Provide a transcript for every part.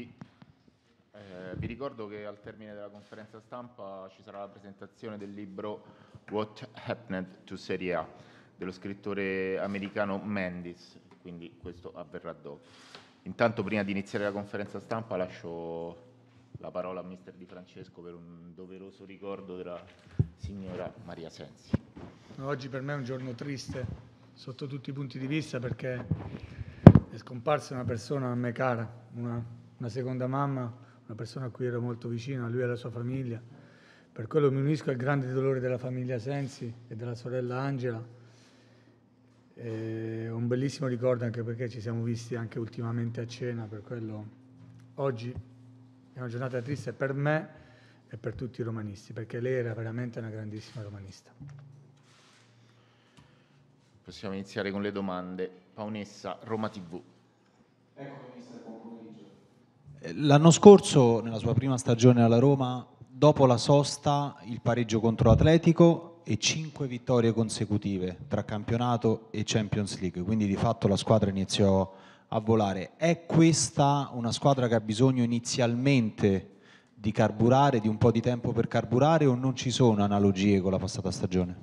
Eh, vi ricordo che al termine della conferenza stampa ci sarà la presentazione del libro What Happened to Serie A dello scrittore americano Mendes, quindi questo avverrà dopo. Intanto prima di iniziare la conferenza stampa lascio la parola a mister Di Francesco per un doveroso ricordo della signora Maria Sensi. Oggi per me è un giorno triste sotto tutti i punti di vista perché è scomparsa una persona a me cara, una una seconda mamma, una persona a cui ero molto vicino, a lui e alla sua famiglia. Per quello mi unisco al grande dolore della famiglia Sensi e della sorella Angela. È un bellissimo ricordo anche perché ci siamo visti anche ultimamente a cena, per quello oggi è una giornata triste per me e per tutti i romanisti, perché lei era veramente una grandissima romanista. Possiamo iniziare con le domande. Paonessa, Roma TV. Ecco. L'anno scorso, nella sua prima stagione alla Roma, dopo la sosta, il pareggio contro l'Atletico e cinque vittorie consecutive tra campionato e Champions League, quindi di fatto la squadra iniziò a volare. È questa una squadra che ha bisogno inizialmente di carburare, di un po' di tempo per carburare o non ci sono analogie con la passata stagione?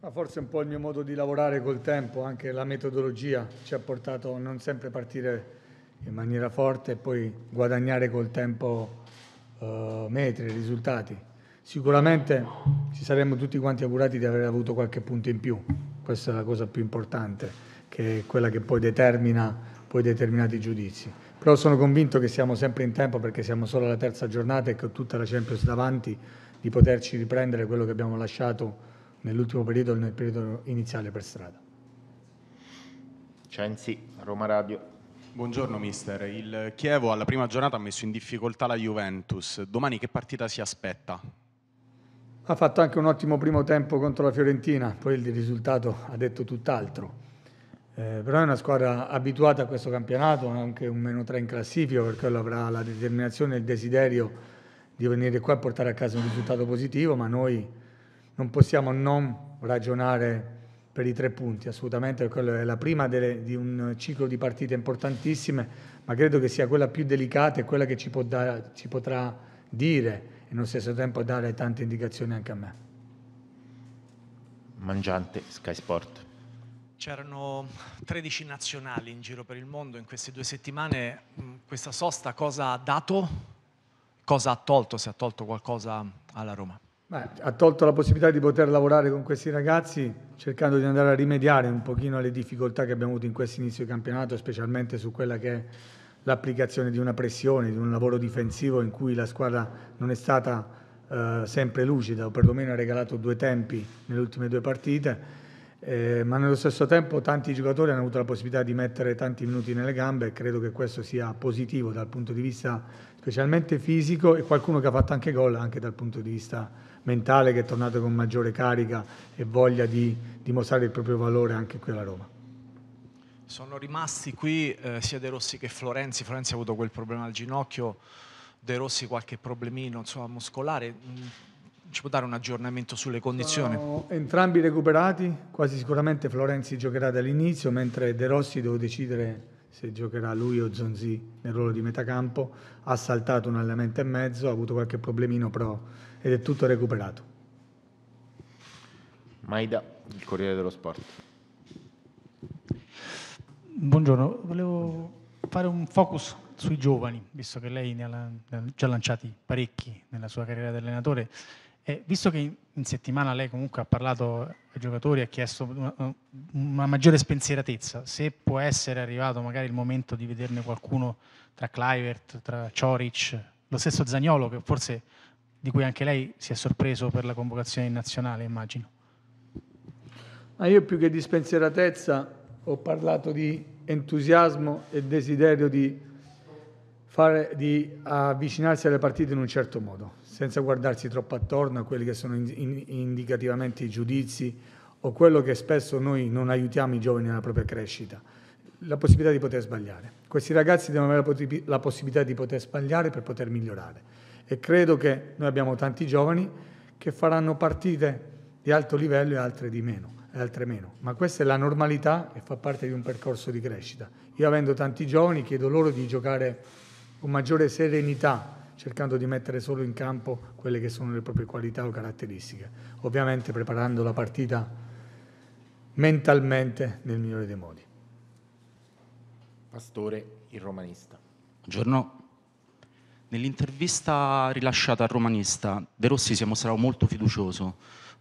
Ma forse un po' il mio modo di lavorare col tempo, anche la metodologia ci ha portato a non sempre partire in maniera forte e poi guadagnare col tempo eh, metri, risultati. Sicuramente ci saremmo tutti quanti augurati di aver avuto qualche punto in più, questa è la cosa più importante, che è quella che poi determina poi determinati giudizi. Però sono convinto che siamo sempre in tempo perché siamo solo alla terza giornata e che ho tutta la Champions davanti di poterci riprendere quello che abbiamo lasciato nell'ultimo periodo e nel periodo iniziale per strada. Cenzi, Roma Radio. Buongiorno mister, il Chievo alla prima giornata ha messo in difficoltà la Juventus, domani che partita si aspetta? Ha fatto anche un ottimo primo tempo contro la Fiorentina, poi il risultato ha detto tutt'altro. Eh, però è una squadra abituata a questo campionato, anche un meno 3 in classifica perché avrà la determinazione e il desiderio di venire qua e portare a casa un risultato positivo, ma noi non possiamo non ragionare per i tre punti, assolutamente, quella è la prima delle, di un ciclo di partite importantissime, ma credo che sia quella più delicata e quella che ci, da, ci potrà dire e nello stesso tempo dare tante indicazioni anche a me. Mangiante, Sky Sport. C'erano 13 nazionali in giro per il mondo in queste due settimane. Mm, questa sosta cosa ha dato? Cosa ha tolto? Se ha tolto qualcosa alla Roma? Beh, ha tolto la possibilità di poter lavorare con questi ragazzi cercando di andare a rimediare un pochino alle difficoltà che abbiamo avuto in questo inizio di campionato, specialmente su quella che è l'applicazione di una pressione, di un lavoro difensivo in cui la squadra non è stata eh, sempre lucida o perlomeno ha regalato due tempi nelle ultime due partite eh, ma nello stesso tempo tanti giocatori hanno avuto la possibilità di mettere tanti minuti nelle gambe e credo che questo sia positivo dal punto di vista specialmente fisico e qualcuno che ha fatto anche gol anche dal punto di vista mentale che è tornato con maggiore carica e voglia di dimostrare il proprio valore anche qui alla Roma. Sono rimasti qui eh, sia De Rossi che Florenzi, Florenzi ha avuto quel problema al ginocchio, De Rossi qualche problemino insomma, muscolare, mm, ci può dare un aggiornamento sulle condizioni? Sono entrambi recuperati, quasi sicuramente Florenzi giocherà dall'inizio, mentre De Rossi devo decidere se giocherà lui o Zonzi nel ruolo di metacampo. Ha saltato un allenamento e mezzo, ha avuto qualche problemino però ed è tutto recuperato. Maida, il Corriere dello Sport. Buongiorno, volevo fare un focus sui giovani, visto che lei ne ha, ne ha già lanciati parecchi nella sua carriera di allenatore eh, visto che in settimana lei comunque ha parlato ai giocatori e ha chiesto una, una, maggiore spensieratezza, se può essere arrivato magari il momento di vederne qualcuno tra Clivert, tra Cioric, lo stesso Zagnolo, che forse di cui anche lei si è sorpreso per la convocazione in nazionale, immagino. Ma io più che di spensieratezza ho parlato di entusiasmo e desiderio di fare, di avvicinarsi alle partite in un certo modo, senza guardarsi troppo attorno a quelli che sono in, in, indicativamente i giudizi o quello che spesso noi non aiutiamo i giovani nella propria crescita, la possibilità di poter sbagliare. Questi ragazzi devono avere la possibilità di poter sbagliare per poter migliorare e credo che noi abbiamo tanti giovani che faranno partite di alto livello e altre di meno altre meno. Ma questa è la normalità e fa parte di un percorso di crescita. Io avendo tanti giovani chiedo loro di giocare con maggiore serenità, cercando di mettere solo in campo quelle che sono le proprie qualità o caratteristiche, ovviamente preparando la partita mentalmente nel migliore dei modi. Pastore, il romanista. Buongiorno. Nell'intervista rilasciata al romanista, De Rossi si è mostrato molto fiducioso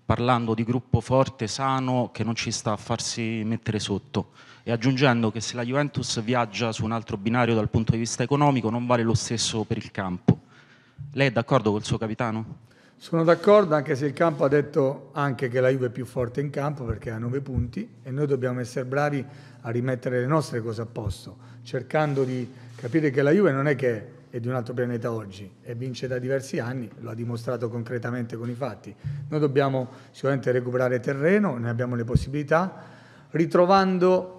parlando di gruppo forte, sano, che non ci sta a farsi mettere sotto e aggiungendo che se la Juventus viaggia su un altro binario dal punto di vista economico non vale lo stesso per il campo. Lei è d'accordo col suo capitano? Sono d'accordo anche se il campo ha detto anche che la Juve è più forte in campo perché ha nove punti e noi dobbiamo essere bravi a rimettere le nostre cose a posto, cercando di capire che la Juve non è che è di un altro pianeta oggi e vince da diversi anni, lo ha dimostrato concretamente con i fatti. Noi dobbiamo sicuramente recuperare terreno, ne abbiamo le possibilità, ritrovando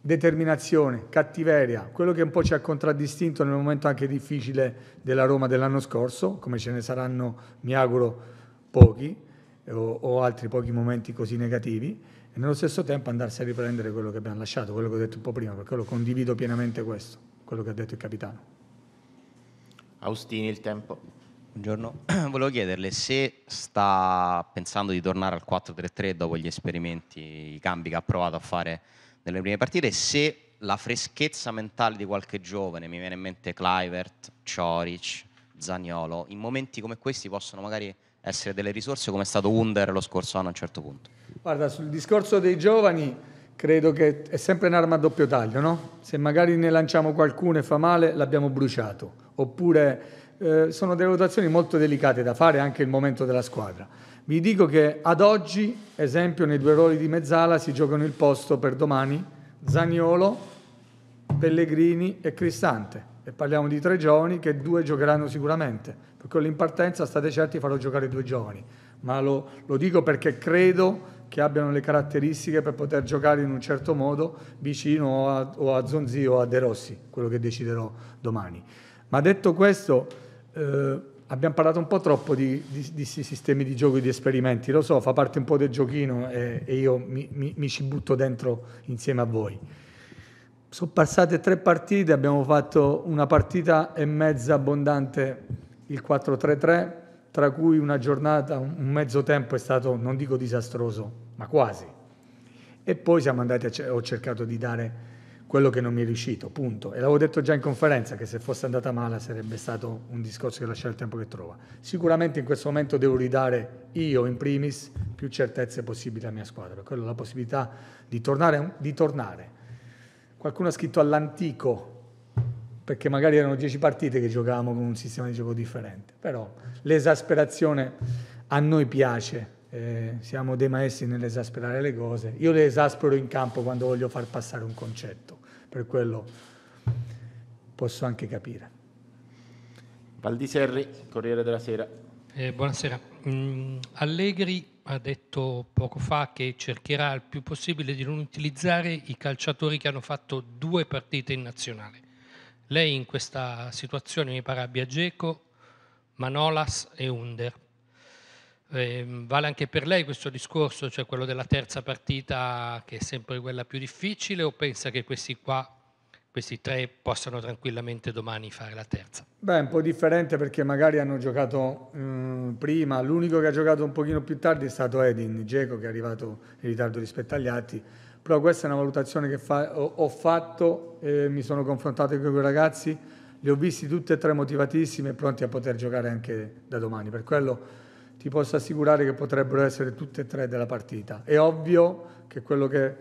determinazione, cattiveria, quello che un po' ci ha contraddistinto nel momento anche difficile della Roma dell'anno scorso, come ce ne saranno, mi auguro, pochi o, o altri pochi momenti così negativi, e nello stesso tempo andarsi a riprendere quello che abbiamo lasciato, quello che ho detto un po' prima, perché lo condivido pienamente questo, quello che ha detto il capitano. Austini il tempo. Buongiorno, volevo chiederle se sta pensando di tornare al 4-3-3 dopo gli esperimenti, i cambi che ha provato a fare nelle prime partite, se la freschezza mentale di qualche giovane, mi viene in mente Clivert, Cioric, Zagnolo, in momenti come questi possono magari essere delle risorse come è stato Wunder lo scorso anno a un certo punto. Guarda, sul discorso dei giovani credo che è sempre un'arma a doppio taglio, no? Se magari ne lanciamo qualcuno e fa male, l'abbiamo bruciato oppure eh, sono delle valutazioni molto delicate da fare anche il momento della squadra. Vi dico che ad oggi, esempio, nei due ruoli di mezzala si giocano il posto per domani Zaniolo, Pellegrini e Cristante. E parliamo di tre giovani che due giocheranno sicuramente, perché l'impartenza state certi farò giocare due giovani, ma lo, lo dico perché credo che abbiano le caratteristiche per poter giocare in un certo modo vicino a, o a Zonzi o a De Rossi, quello che deciderò domani. Ma detto questo, eh, abbiamo parlato un po' troppo di, di, di, sistemi di gioco e di esperimenti, lo so, fa parte un po' del giochino e, e io mi, mi, mi, ci butto dentro insieme a voi. Sono passate tre partite, abbiamo fatto una partita e mezza abbondante il 4-3-3, tra cui una giornata, un mezzo tempo è stato, non dico disastroso, ma quasi. E poi siamo andati a, ho cercato di dare quello che non mi è riuscito, punto. E l'avevo detto già in conferenza che se fosse andata male sarebbe stato un discorso che lascia il tempo che trova. Sicuramente in questo momento devo ridare io in primis più certezze possibili alla mia squadra, per quello la possibilità di tornare, di tornare. Qualcuno ha scritto all'antico perché magari erano dieci partite che giocavamo con un sistema di gioco differente, però l'esasperazione a noi piace, eh, siamo dei maestri nell'esasperare le cose, io le esaspero in campo quando voglio far passare un concetto per quello posso anche capire. Valdiserri, Corriere della Sera. Eh, buonasera. Mm, Allegri ha detto poco fa che cercherà il più possibile di non utilizzare i calciatori che hanno fatto due partite in nazionale. Lei in questa situazione mi pare abbia Geco, Manolas e Under. Eh, vale anche per lei questo discorso, cioè quello della terza partita che è sempre quella più difficile o pensa che questi qua, questi tre, possano tranquillamente domani fare la terza? Beh, è un po' differente perché magari hanno giocato mh, mm, prima, l'unico che ha giocato un pochino più tardi è stato Edin, Geco che è arrivato in ritardo rispetto agli altri, però questa è una valutazione che fa, ho, ho, fatto, eh, mi sono confrontato con quei ragazzi, li ho visti tutti e tre motivatissimi e pronti a poter giocare anche da domani, per quello ti posso assicurare che potrebbero essere tutte e tre della partita. È ovvio che quello che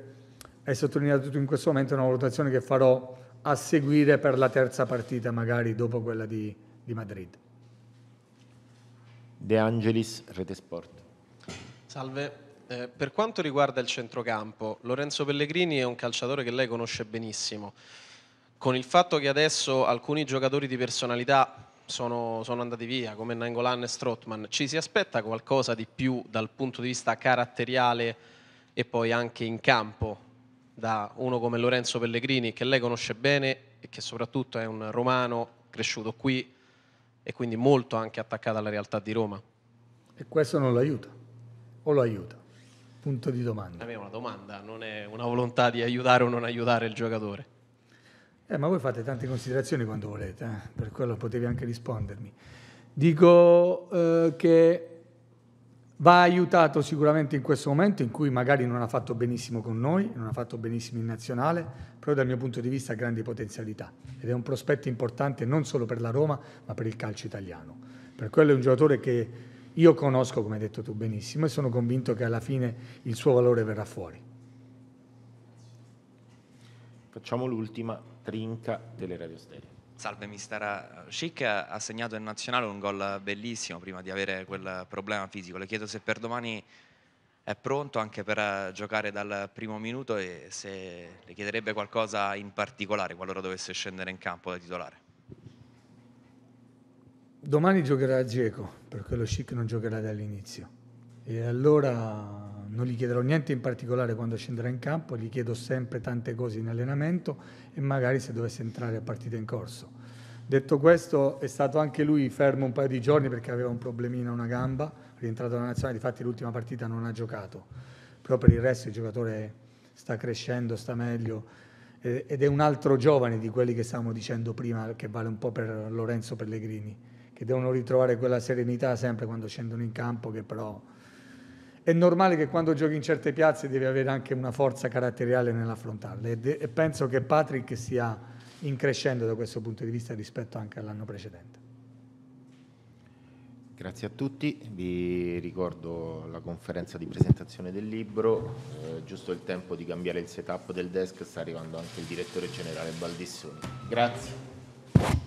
hai sottolineato tu in questo momento è una valutazione che farò a seguire per la terza partita, magari dopo quella di, di Madrid. De Angelis, Rete Sport. Salve. Eh, per quanto riguarda il centrocampo, Lorenzo Pellegrini è un calciatore che lei conosce benissimo. Con il fatto che adesso alcuni giocatori di personalità sono, sono andati via, come Nangolan e Strottman. Ci si aspetta qualcosa di più dal punto di vista caratteriale e poi anche in campo da uno come Lorenzo Pellegrini, che lei conosce bene e che soprattutto è un romano cresciuto qui e quindi molto anche attaccato alla realtà di Roma. E questo non l'aiuta? O lo aiuta? Punto di domanda. A me è una domanda, non è una volontà di aiutare o non aiutare il giocatore. Eh, ma voi fate tante considerazioni quando volete, eh? per quello potevi anche rispondermi. Dico eh, che va aiutato sicuramente in questo momento in cui magari non ha fatto benissimo con noi, non ha fatto benissimo in nazionale, però dal mio punto di vista ha grandi potenzialità ed è un prospetto importante non solo per la Roma ma per il calcio italiano. Per quello è un giocatore che io conosco, come hai detto tu benissimo, e sono convinto che alla fine il suo valore verrà fuori. Facciamo l'ultima trinca delle radio stereo. Salve mister Schick, eh, ha segnato in nazionale un gol bellissimo prima di avere quel problema fisico. Le chiedo se per domani è pronto anche per giocare dal primo minuto e se le chiederebbe qualcosa in particolare qualora dovesse scendere in campo da titolare. Domani giocherà a Geco, per quello Schick non giocherà dall'inizio. E allora non gli chiederò niente in particolare quando scenderà in campo, gli chiedo sempre tante cose in allenamento e magari se dovesse entrare a partita in corso. Detto questo, è stato anche lui fermo un paio di giorni perché aveva un problemino a una gamba, rientrato dalla nazionale, infatti l'ultima partita non ha giocato. Però per il resto il giocatore sta crescendo, sta meglio ed è un altro giovane di quelli che stavamo dicendo prima, che vale un po' per Lorenzo Pellegrini, che devono ritrovare quella serenità sempre quando scendono in campo, che però è normale che quando giochi in certe piazze devi avere anche una forza caratteriale nell'affrontarle e, penso che Patrick stia increscendo da questo punto di vista rispetto anche all'anno precedente. Grazie a tutti, vi ricordo la conferenza di presentazione del libro, eh, giusto il tempo di cambiare il setup del desk, sta arrivando anche il direttore generale Baldissoni. Grazie.